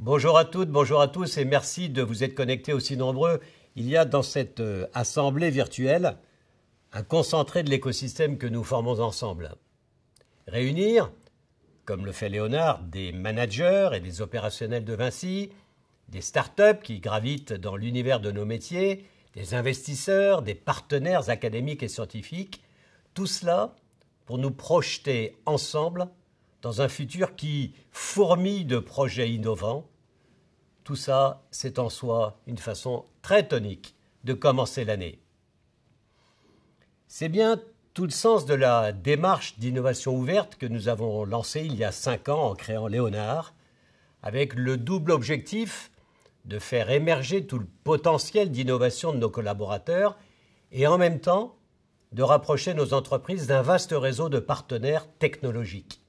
Bonjour à toutes, bonjour à tous et merci de vous être connectés aussi nombreux. Il y a dans cette euh, assemblée virtuelle un concentré de l'écosystème que nous formons ensemble. Réunir, comme le fait Léonard, des managers et des opérationnels de Vinci, des startups qui gravitent dans l'univers de nos métiers, des investisseurs, des partenaires académiques et scientifiques, tout cela pour nous projeter ensemble dans un futur qui fourmille de projets innovants, tout ça, c'est en soi une façon très tonique de commencer l'année. C'est bien tout le sens de la démarche d'innovation ouverte que nous avons lancée il y a cinq ans en créant Léonard, avec le double objectif de faire émerger tout le potentiel d'innovation de nos collaborateurs et en même temps de rapprocher nos entreprises d'un vaste réseau de partenaires technologiques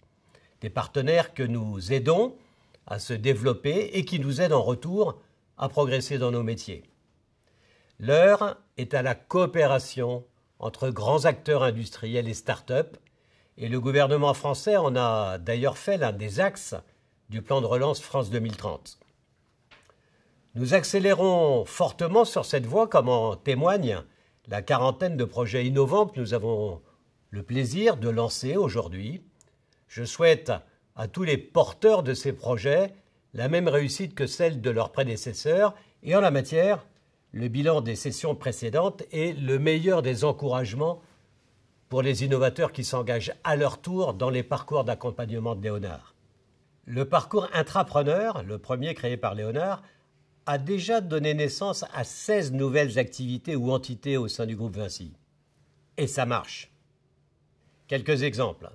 des partenaires que nous aidons à se développer et qui nous aident en retour à progresser dans nos métiers. L'heure est à la coopération entre grands acteurs industriels et start-up, et le gouvernement français en a d'ailleurs fait l'un des axes du plan de relance France 2030. Nous accélérons fortement sur cette voie, comme en témoigne la quarantaine de projets innovants que nous avons le plaisir de lancer aujourd'hui je souhaite à tous les porteurs de ces projets la même réussite que celle de leurs prédécesseurs et en la matière, le bilan des sessions précédentes est le meilleur des encouragements pour les innovateurs qui s'engagent à leur tour dans les parcours d'accompagnement de Léonard. Le parcours intrapreneur, le premier créé par Léonard, a déjà donné naissance à 16 nouvelles activités ou entités au sein du groupe Vinci. Et ça marche. Quelques exemples.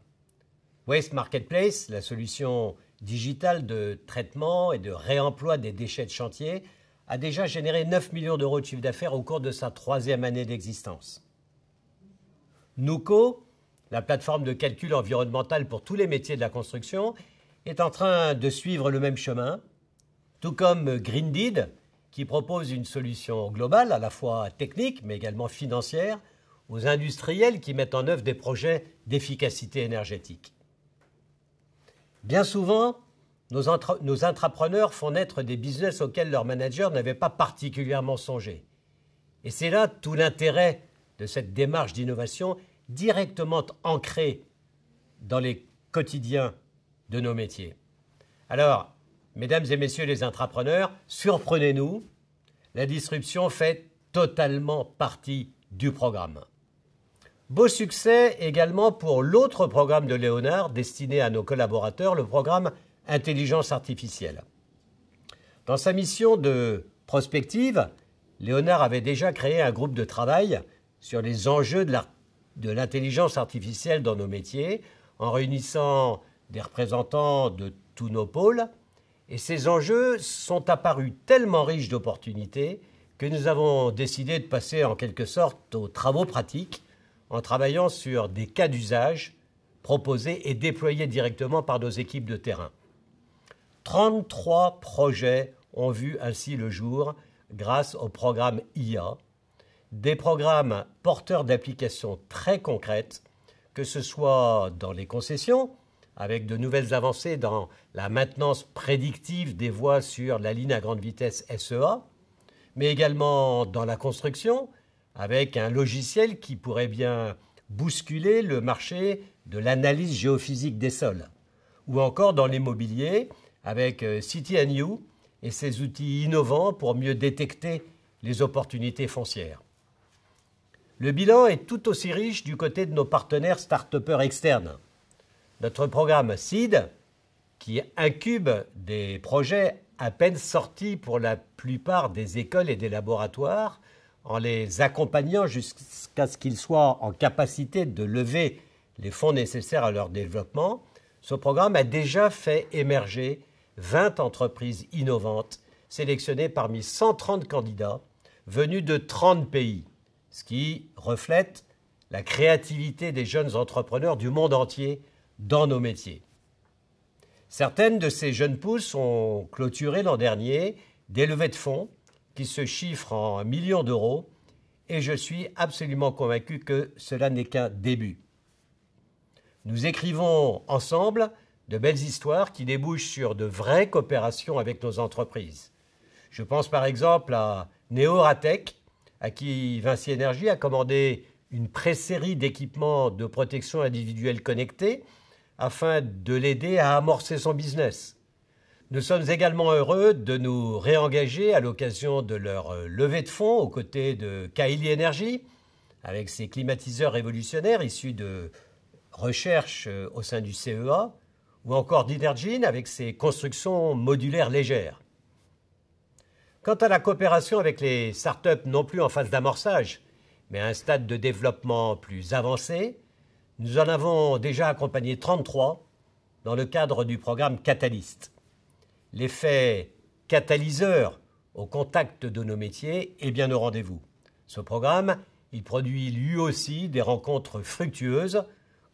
Waste Marketplace, la solution digitale de traitement et de réemploi des déchets de chantier, a déjà généré 9 millions d'euros de chiffre d'affaires au cours de sa troisième année d'existence. Nuco, la plateforme de calcul environnemental pour tous les métiers de la construction, est en train de suivre le même chemin, tout comme Deed, qui propose une solution globale, à la fois technique mais également financière, aux industriels qui mettent en œuvre des projets d'efficacité énergétique. Bien souvent, nos, entrepreneurs intrapreneurs font naître des business auxquels leurs managers n'avaient pas particulièrement songé. Et c'est là tout l'intérêt de cette démarche d'innovation directement ancrée dans les quotidiens de nos métiers. Alors, mesdames et messieurs les intrapreneurs, surprenez-nous, la disruption fait totalement partie du programme. Beau succès également pour l'autre programme de Léonard destiné à nos collaborateurs, le programme Intelligence artificielle. Dans sa mission de prospective, Léonard avait déjà créé un groupe de travail sur les enjeux de l'intelligence artificielle dans nos métiers, en réunissant des représentants de tous nos pôles. Et ces enjeux sont apparus tellement riches d'opportunités que nous avons décidé de passer en quelque sorte aux travaux pratiques en travaillant sur des cas d'usage proposés et déployés directement par nos équipes de terrain. 33 projets ont vu ainsi le jour grâce au programme IA, des programmes porteurs d'applications très concrètes, que ce soit dans les concessions, avec de nouvelles avancées dans la maintenance prédictive des voies sur la ligne à grande vitesse SEA, mais également dans la construction, avec un logiciel qui pourrait bien bousculer le marché de l'analyse géophysique des sols, ou encore dans l'immobilier avec euh, You et ses outils innovants pour mieux détecter les opportunités foncières. Le bilan est tout aussi riche du côté de nos partenaires start externes. Notre programme SEED, qui incube des projets à peine sortis pour la plupart des écoles et des laboratoires, en les accompagnant jusqu'à ce qu'ils soient en capacité de lever les fonds nécessaires à leur développement, ce programme a déjà fait émerger 20 entreprises innovantes sélectionnées parmi 130 candidats venus de 30 pays, ce qui reflète la créativité des jeunes entrepreneurs du monde entier dans nos métiers. Certaines de ces jeunes pousses ont clôturé l'an dernier des levées de fonds qui se chiffre en millions d'euros, et je suis absolument convaincu que cela n'est qu'un début. Nous écrivons ensemble de belles histoires qui débouchent sur de vraies coopérations avec nos entreprises. Je pense par exemple à Neoratec, à qui Vinci Energy a commandé une pré-série d'équipements de protection individuelle connectés afin de l'aider à amorcer son business. Nous sommes également heureux de nous réengager à l'occasion de leur euh, levée de fonds aux côtés de Kaili Energy, avec ses climatiseurs révolutionnaires issus de recherches euh, au sein du CEA, ou encore d'Inergine avec ses constructions modulaires légères. Quant à la coopération avec les startups non plus en phase d'amorçage, mais à un stade de développement plus avancé, nous en avons déjà accompagné 33 dans le cadre du programme Catalyst l'effet catalyseur au contact de nos métiers est bien au rendez-vous. Ce programme, il produit lui aussi des rencontres fructueuses,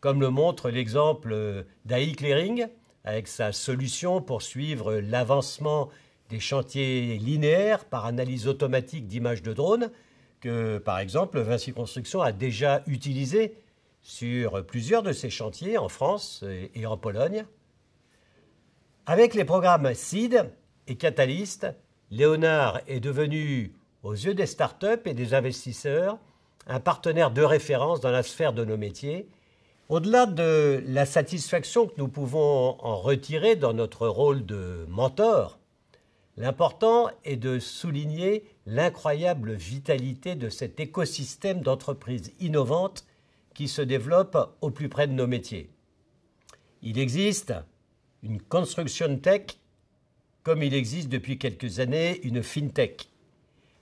comme le montre l'exemple d'AI Clearing, avec sa solution pour suivre l'avancement des chantiers linéaires par analyse automatique d'images de drones, que par exemple Vinci Construction a déjà utilisé sur plusieurs de ses chantiers en France et en Pologne. Avec les programmes SEED et Catalyst, Léonard est devenu, aux yeux des startups et des investisseurs, un partenaire de référence dans la sphère de nos métiers. Au-delà de la satisfaction que nous pouvons en retirer dans notre rôle de mentor, l'important est de souligner l'incroyable vitalité de cet écosystème d'entreprises innovantes qui se développe au plus près de nos métiers. Il existe, une construction tech comme il existe depuis quelques années une fintech.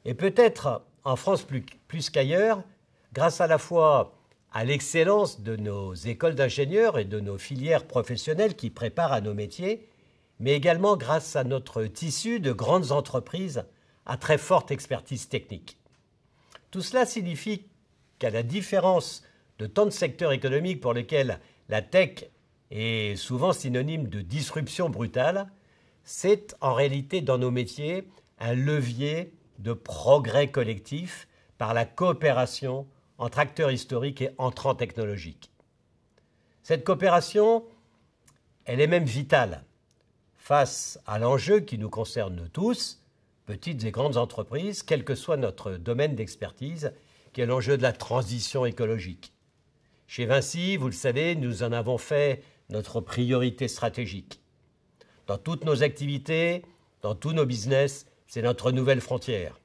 Et peut-être en France plus, plus qu'ailleurs, grâce à la fois à l'excellence de nos écoles d'ingénieurs et de nos filières professionnelles qui préparent à nos métiers, mais également grâce à notre tissu de grandes entreprises à très forte expertise technique. Tout cela signifie qu'à la différence de tant de secteurs économiques pour lesquels la tech et souvent synonyme de disruption brutale, c'est en réalité dans nos métiers un levier de progrès collectif par la coopération entre acteurs historiques et entrants technologiques. Cette coopération, elle est même vitale face à l'enjeu qui nous concerne tous, petites et grandes entreprises, quel que soit notre domaine d'expertise, qui est l'enjeu de la transition écologique. Chez Vinci, vous le savez, nous en avons fait notre priorité stratégique. Dans toutes nos activités, dans tous nos business, c'est notre nouvelle frontière.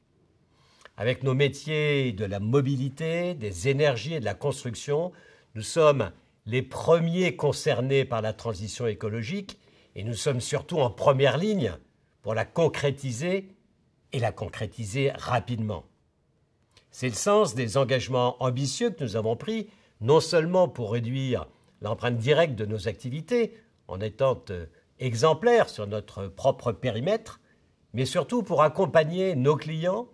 Avec nos métiers de la mobilité, des énergies et de la construction, nous sommes les premiers concernés par la transition écologique et nous sommes surtout en première ligne pour la concrétiser et la concrétiser rapidement. C'est le sens des engagements ambitieux que nous avons pris, non seulement pour réduire l'empreinte directe de nos activités en étant euh, exemplaires sur notre propre périmètre, mais surtout pour accompagner nos clients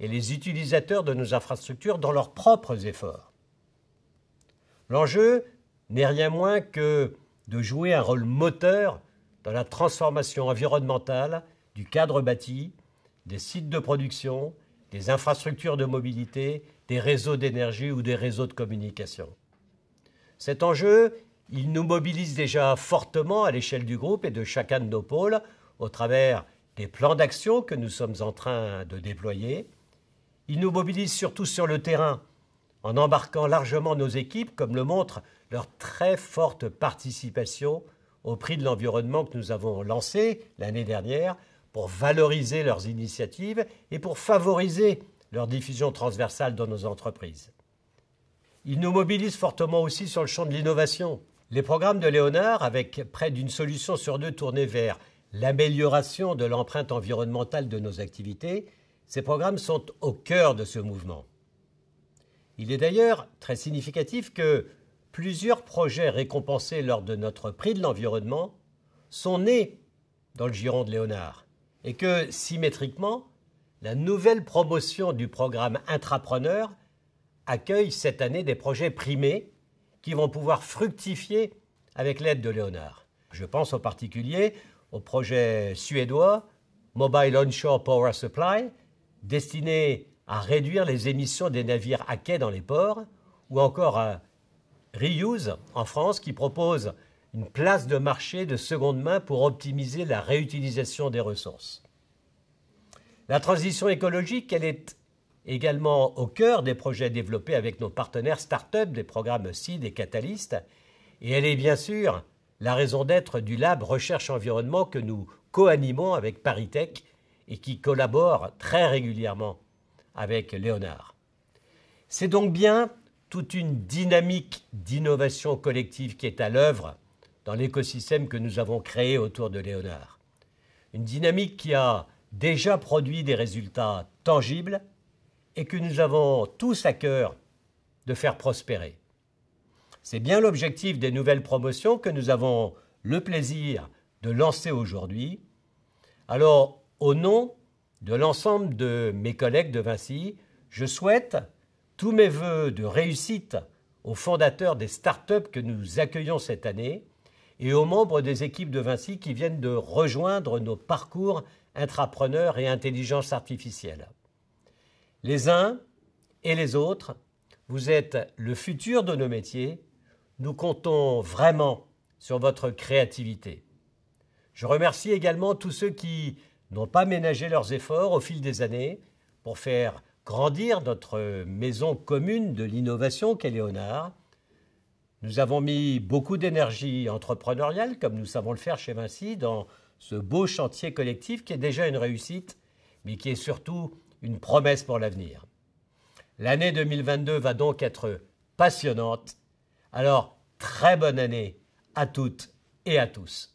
et les utilisateurs de nos infrastructures dans leurs propres efforts. L'enjeu n'est rien moins que de jouer un rôle moteur dans la transformation environnementale du cadre bâti, des sites de production, des infrastructures de mobilité, des réseaux d'énergie ou des réseaux de communication. Cet enjeu, il nous mobilise déjà fortement à l'échelle du groupe et de chacun de nos pôles au travers des plans d'action que nous sommes en train de déployer. Il nous mobilise surtout sur le terrain en embarquant largement nos équipes, comme le montre leur très forte participation au prix de l'environnement que nous avons lancé l'année dernière pour valoriser leurs initiatives et pour favoriser leur diffusion transversale dans nos entreprises. Il nous mobilise fortement aussi sur le champ de l'innovation. Les programmes de Léonard, avec près d'une solution sur deux tournée vers l'amélioration de l'empreinte environnementale de nos activités, ces programmes sont au cœur de ce mouvement. Il est d'ailleurs très significatif que plusieurs projets récompensés lors de notre prix de l'environnement sont nés dans le giron de Léonard et que, symétriquement, la nouvelle promotion du programme Intrapreneur accueille cette année des projets primés qui vont pouvoir fructifier avec l'aide de Léonard. Je pense en particulier au projet suédois Mobile Onshore Power Supply, destiné à réduire les émissions des navires à quai dans les ports, ou encore à Reuse en France, qui propose une place de marché de seconde main pour optimiser la réutilisation des ressources. La transition écologique, elle est également au cœur des projets développés avec nos partenaires start-up des programmes CID et Catalyst, et elle est bien sûr la raison d'être du lab Recherche Environnement que nous co-animons avec Paritech et qui collabore très régulièrement avec Léonard. C'est donc bien toute une dynamique d'innovation collective qui est à l'œuvre dans l'écosystème que nous avons créé autour de Léonard. Une dynamique qui a déjà produit des résultats tangibles et que nous avons tous à cœur de faire prospérer. C'est bien l'objectif des nouvelles promotions que nous avons le plaisir de lancer aujourd'hui. Alors, au nom de l'ensemble de mes collègues de Vinci, je souhaite tous mes voeux de réussite aux fondateurs des startups que nous accueillons cette année et aux membres des équipes de Vinci qui viennent de rejoindre nos parcours intrapreneurs et intelligence artificielle. Les uns et les autres, vous êtes le futur de nos métiers. Nous comptons vraiment sur votre créativité. Je remercie également tous ceux qui n'ont pas ménagé leurs efforts au fil des années pour faire grandir notre maison commune de l'innovation qu'est Léonard. Nous avons mis beaucoup d'énergie entrepreneuriale, comme nous savons le faire chez Vinci, dans ce beau chantier collectif qui est déjà une réussite, mais qui est surtout une promesse pour l'avenir. L'année 2022 va donc être passionnante. Alors, très bonne année à toutes et à tous.